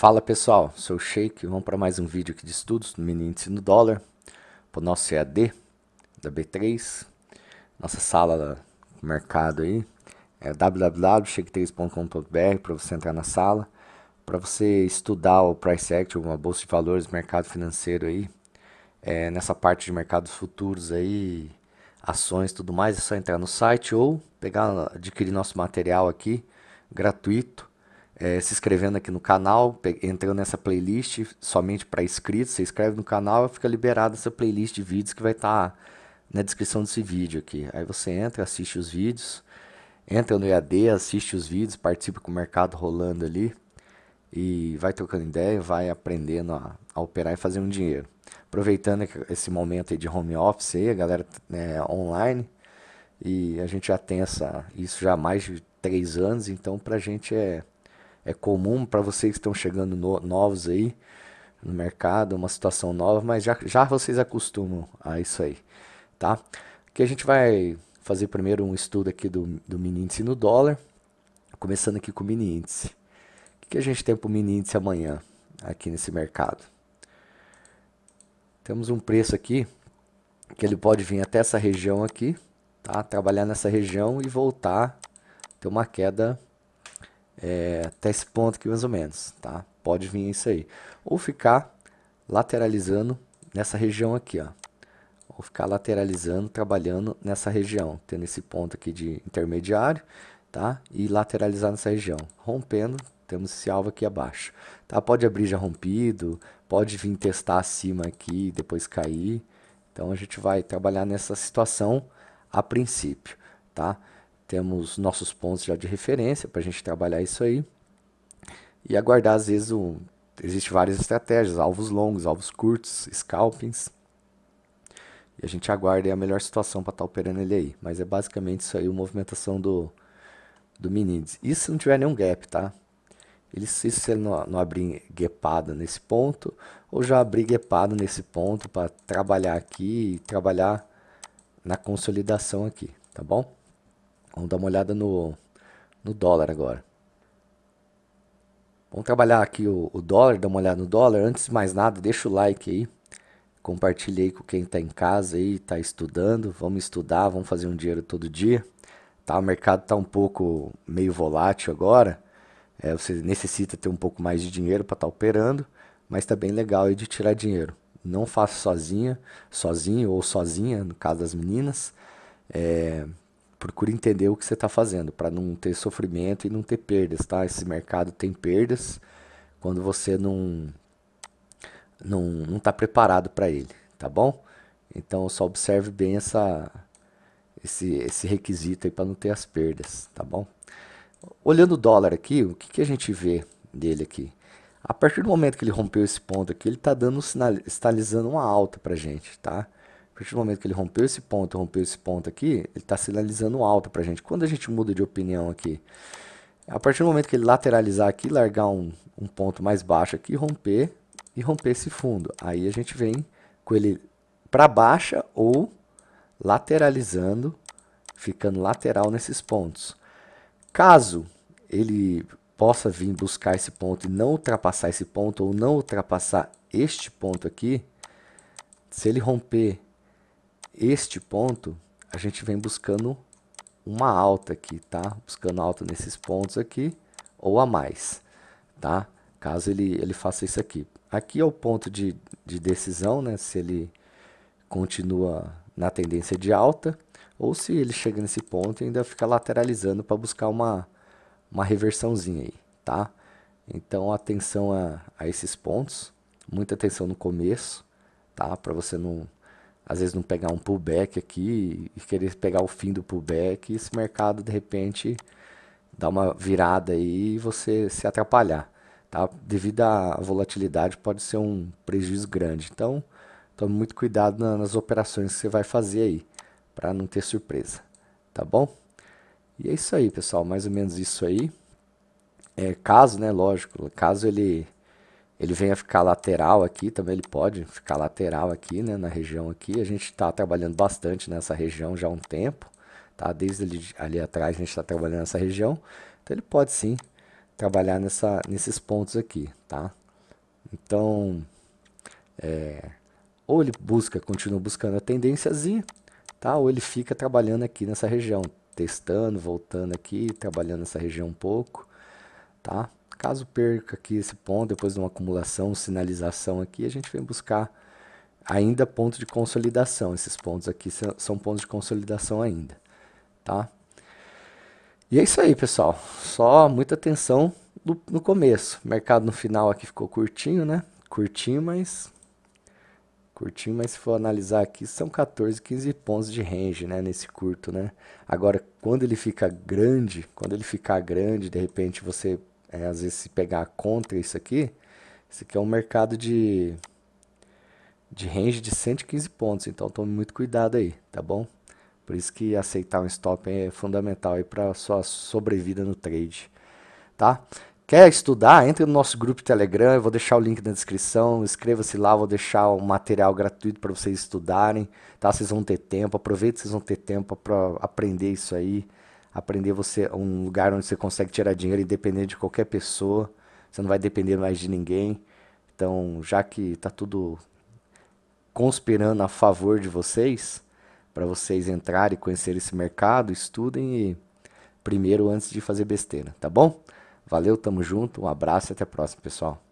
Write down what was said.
Fala pessoal, sou o Sheik, vamos para mais um vídeo aqui de estudos no Mini Índice no Dólar, para o nosso EAD da B3, nossa sala do mercado aí, é www.sheik3.com.br para você entrar na sala, para você estudar o Price Act, uma bolsa de valores, mercado financeiro aí, é, nessa parte de mercados futuros aí, ações tudo mais, é só entrar no site ou pegar, adquirir nosso material aqui, gratuito, é, se inscrevendo aqui no canal, entrando nessa playlist somente para inscritos. Você inscreve no canal fica liberada essa playlist de vídeos que vai estar tá na descrição desse vídeo aqui. Aí você entra, assiste os vídeos, entra no EAD, assiste os vídeos, participa com o mercado rolando ali e vai trocando ideia, vai aprendendo a, a operar e fazer um dinheiro. Aproveitando esse momento de home office aí, a galera né, online, e a gente já tem essa, isso já há mais de três anos, então para a gente é é comum para vocês que estão chegando no, novos aí no mercado, uma situação nova, mas já, já vocês acostumam a isso aí, tá? Aqui a gente vai fazer primeiro um estudo aqui do, do mini índice no dólar, começando aqui com o mini índice. O que, que a gente tem para o mini índice amanhã aqui nesse mercado? Temos um preço aqui que ele pode vir até essa região aqui, tá? Trabalhar nessa região e voltar ter uma queda é, até esse ponto aqui mais ou menos, tá? Pode vir isso aí. Ou ficar lateralizando nessa região aqui, ó. Ou ficar lateralizando, trabalhando nessa região, tendo esse ponto aqui de intermediário, tá? E lateralizar nessa região, rompendo, temos esse alvo aqui abaixo, tá? Pode abrir já rompido, pode vir testar acima aqui, depois cair. Então a gente vai trabalhar nessa situação a princípio, tá? temos nossos pontos já de referência para a gente trabalhar isso aí e aguardar às vezes um existe várias estratégias alvos longos alvos curtos scalpings e a gente aguarda a melhor situação para estar tá operando ele aí mas é basicamente isso aí a movimentação do do Minids e se não tiver nenhum gap tá ele se, ele não, não abrir gapado nesse ponto ou já abrir gapado nesse ponto para trabalhar aqui e trabalhar na consolidação aqui tá bom Vamos dar uma olhada no, no dólar agora. Vamos trabalhar aqui o, o dólar, dar uma olhada no dólar. Antes de mais nada, deixa o like aí. Compartilhe aí com quem está em casa aí, está estudando. Vamos estudar, vamos fazer um dinheiro todo dia. Tá? O mercado está um pouco meio volátil agora. É, você necessita ter um pouco mais de dinheiro para estar tá operando, mas está bem legal aí de tirar dinheiro. Não faça sozinha, sozinho ou sozinha, no caso das meninas. É, procure entender o que você está fazendo para não ter sofrimento e não ter perdas, tá? Esse mercado tem perdas quando você não não não está preparado para ele, tá bom? Então só observe bem essa esse esse requisito aí para não ter as perdas, tá bom? Olhando o dólar aqui, o que, que a gente vê dele aqui? A partir do momento que ele rompeu esse ponto aqui, ele está dando um sinal, sinalizando uma alta para gente, tá? partir do momento que ele rompeu esse ponto, rompeu esse ponto aqui, ele está sinalizando alta para a gente. Quando a gente muda de opinião aqui, a partir do momento que ele lateralizar aqui, largar um, um ponto mais baixo aqui, romper e romper esse fundo. Aí a gente vem com ele para baixa ou lateralizando, ficando lateral nesses pontos. Caso ele possa vir buscar esse ponto e não ultrapassar esse ponto ou não ultrapassar este ponto aqui, se ele romper este ponto, a gente vem buscando uma alta aqui, tá? Buscando alta nesses pontos aqui ou a mais, tá? Caso ele, ele faça isso aqui. Aqui é o ponto de, de decisão, né? Se ele continua na tendência de alta ou se ele chega nesse ponto e ainda fica lateralizando para buscar uma, uma reversãozinha aí, tá? Então atenção a, a esses pontos, muita atenção no começo, tá? Para você não às vezes não pegar um pullback aqui e querer pegar o fim do pullback, e esse mercado de repente dá uma virada aí e você se atrapalhar, tá? Devido à volatilidade pode ser um prejuízo grande. Então, tome muito cuidado na, nas operações que você vai fazer aí, para não ter surpresa, tá bom? E é isso aí, pessoal, mais ou menos isso aí. É, caso, né, lógico, caso ele ele venha ficar lateral aqui, também ele pode ficar lateral aqui, né, na região aqui. A gente está trabalhando bastante nessa região já há um tempo, tá? Desde ali, ali atrás a gente está trabalhando nessa região. Então ele pode sim trabalhar nessa, nesses pontos aqui, tá? Então, é, ou ele busca, continua buscando a tendênciazinha, tá? Ou ele fica trabalhando aqui nessa região, testando, voltando aqui, trabalhando nessa região um pouco, tá? Caso perca aqui esse ponto, depois de uma acumulação, sinalização aqui, a gente vem buscar ainda ponto de consolidação. Esses pontos aqui são pontos de consolidação ainda, tá? E é isso aí, pessoal. Só muita atenção no, no começo. mercado no final aqui ficou curtinho, né? Curtinho, mas curtinho, mas se for analisar aqui, são 14, 15 pontos de range, né, nesse curto, né? Agora, quando ele fica grande, quando ele ficar grande, de repente você é, às vezes, se pegar contra isso aqui, isso aqui é um mercado de, de range de 115 pontos. Então, tome muito cuidado aí, tá bom? Por isso que aceitar um stop é fundamental aí para sua sobrevida no trade, tá? Quer estudar? Entre no nosso grupo Telegram, eu vou deixar o link na descrição, inscreva-se lá, vou deixar o um material gratuito para vocês estudarem, tá? Vocês vão ter tempo, aproveita, vocês vão ter tempo para aprender isso aí aprender você um lugar onde você consegue tirar dinheiro independente de qualquer pessoa, você não vai depender mais de ninguém. Então, já que está tudo conspirando a favor de vocês, para vocês entrarem e conhecer esse mercado, estudem e primeiro antes de fazer besteira, tá bom? Valeu, tamo junto, um abraço e até a próxima, pessoal.